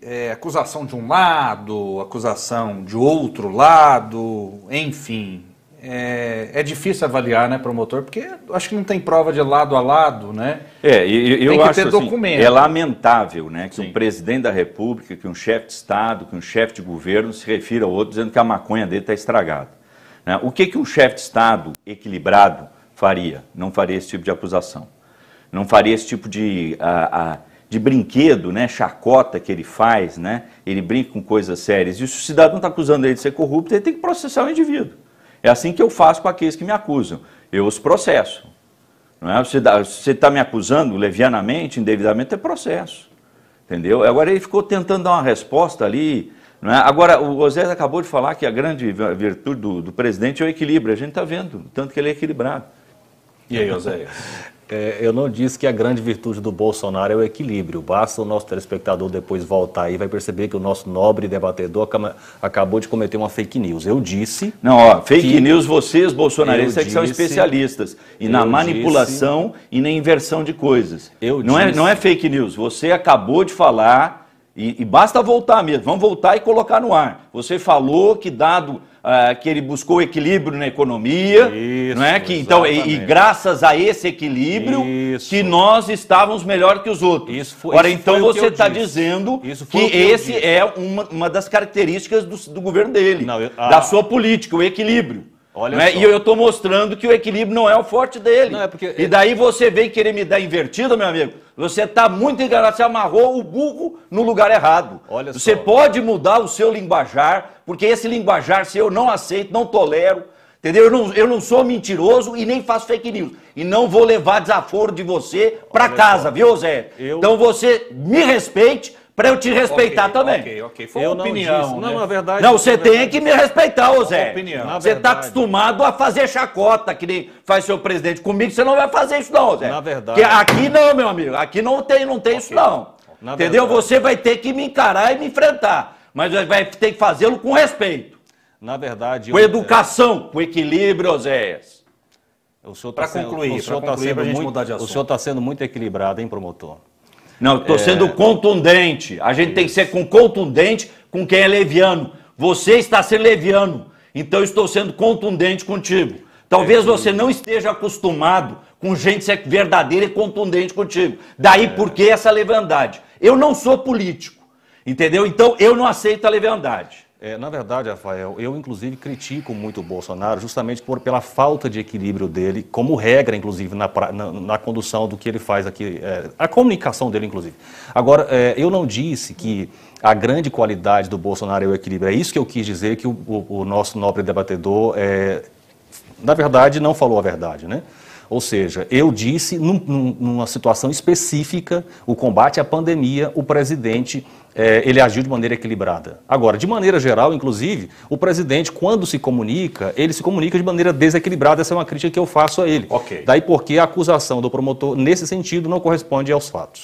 é, acusação de um lado, acusação de outro lado, enfim. É, é, difícil avaliar, né, promotor? Porque acho que não tem prova de lado a lado, né? É, eu tem que acho ter assim, é lamentável, né, que Sim. um presidente da República, que um chefe de Estado, que um chefe de governo se refira ao outro dizendo que a maconha dele está estragada. Né? O que que um chefe de Estado equilibrado faria? Não faria esse tipo de acusação. Não faria esse tipo de a, de brinquedo, né, chacota que ele faz, né, ele brinca com coisas sérias, e se o cidadão está acusando ele de ser corrupto, ele tem que processar o indivíduo. É assim que eu faço com aqueles que me acusam. Eu os processo. Não é? Você está me acusando levianamente, indevidamente, é processo. Entendeu? Agora ele ficou tentando dar uma resposta ali. Não é? Agora, o José acabou de falar que a grande virtude do, do presidente é o equilíbrio. A gente está vendo, tanto que ele é equilibrado. E aí, José? é, eu não disse que a grande virtude do Bolsonaro é o equilíbrio. Basta o nosso telespectador depois voltar aí, vai perceber que o nosso nobre debatedor acabou de cometer uma fake news. Eu disse. Não, ó, fake que... news, vocês, bolsonaristas, é que são especialistas. E na manipulação disse, e na inversão de coisas. Eu não é, disse. É, não é fake news. Você acabou de falar e, e, basta voltar mesmo, vamos voltar e colocar no ar. Você falou que dado ah, que ele buscou equilíbrio na economia, Isso, não é que então e, e, graças a esse equilíbrio Isso. que nós estávamos melhor que os outros. Isso foi, Ora, então foi você está dizendo que esse disse. é uma, uma das características do, do governo dele, não, eu, a... da ah. sua política, o equilíbrio. Olha né? E eu estou mostrando que o equilíbrio não é o forte dele. Não, é porque... E daí você vem querer me dar invertida, meu amigo. Você está muito enganado, você amarrou o burro no lugar errado. Olha você só. pode mudar o seu linguajar, porque esse linguajar, se eu não aceito, não tolero, Entendeu? Eu não, eu não, sou mentiroso e nem faço fake news. E não vou levar desaforo de você para casa, viu, Zé? Eu... Então você me respeite, para eu te respeitar okay, também. Ok, ok. Foi eu opinião. Não, disse, né? não, na verdade. Não, você tem verdade. que me respeitar, ô Zé. Opinião. você está acostumado a fazer chacota, que nem faz seu presidente. Comigo você não vai fazer isso, não, Zé. Na verdade. aqui não, meu amigo. Aqui não tem, não tem okay. isso, não. Na Entendeu? Verdade. Você vai ter que me encarar e me enfrentar. Mas vai ter que fazê-lo com respeito. Na verdade. Com eu... educação, com equilíbrio, Oséias. Para tá concluir, para tá muito, mudar de assunto. O senhor está sendo muito equilibrado, hein, promotor? Não, estou é... sendo contundente. A gente Isso. tem que ser com contundente com quem é leviano. Você está sendo leviano, então estou sendo contundente contigo. Talvez é. você não esteja acostumado com gente ser verdadeira e contundente contigo. Daí é. porque essa leviandade. Eu não sou político, entendeu? Então eu não aceito a leviandade. É, na verdade, Rafael, eu inclusive critico muito o Bolsonaro justamente por, pela falta de equilíbrio dele, como regra, inclusive, na, na, na condução do que ele faz aqui, é, a comunicação dele, inclusive. Agora, é, eu não disse que a grande qualidade do Bolsonaro é o equilíbrio. É isso que eu quis dizer que o, o, o nosso nobre debatedor, é, na verdade, não falou a verdade, né? Ou seja, eu disse, num, numa situação específica, o combate à pandemia, o presidente é, ele agiu de maneira equilibrada. Agora, de maneira geral, inclusive, o presidente, quando se comunica, ele se comunica de maneira desequilibrada. Essa é uma crítica que eu faço a ele. Okay. Daí porque a acusação do promotor, nesse sentido, não corresponde aos fatos.